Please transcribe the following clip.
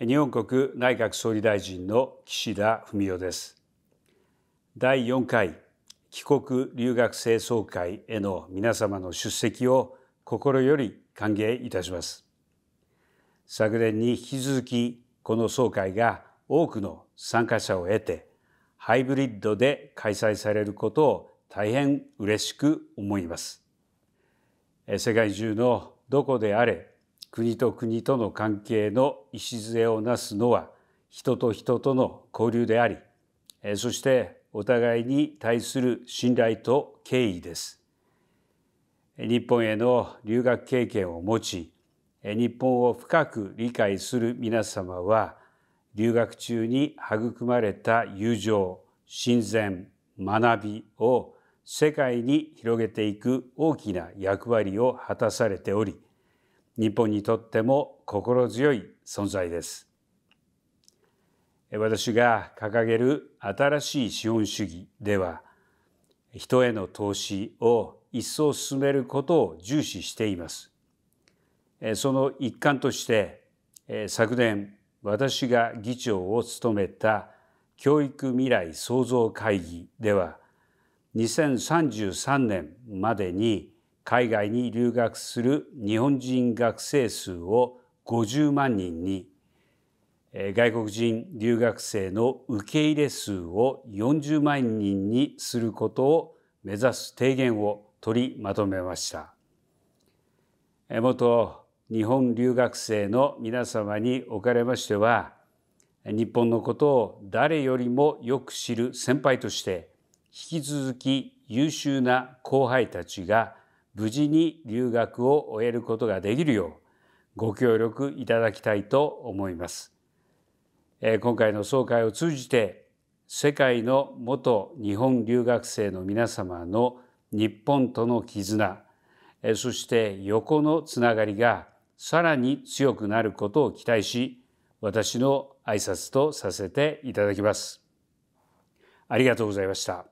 日本国内閣総理大臣の岸田文雄です。第4回帰国留学生総会への皆様の出席を心より歓迎いたします。昨年に引き続きこの総会が多くの参加者を得てハイブリッドで開催されることを大変嬉しく思います。世界中のどこであれ国と国との関係の礎をなすのは人と人との交流でありそしてお互いに対する信頼と敬意です日本への留学経験を持ち日本を深く理解する皆様は留学中に育まれた友情親善学びを世界に広げていく大きな役割を果たされており日本にとっても心強い存在です。私が掲げる新しい資本主義では人への投資を一層進めることを重視しています。その一環として昨年私が議長を務めた教育未来創造会議では2033年までに海外に留学する日本人学生数を50万人に外国人留学生の受け入れ数を40万人にすることを目指す提言を取りまとめました元日本留学生の皆様におかれましては日本のことを誰よりもよく知る先輩として引き続き優秀な後輩たちが無事に留学を終えることができるようご協力いただきたいと思います。今回の総会を通じて世界の元日本留学生の皆様の日本との絆そして横のつながりがさらに強くなることを期待し私の挨拶とさせていただきます。ありがとうございました。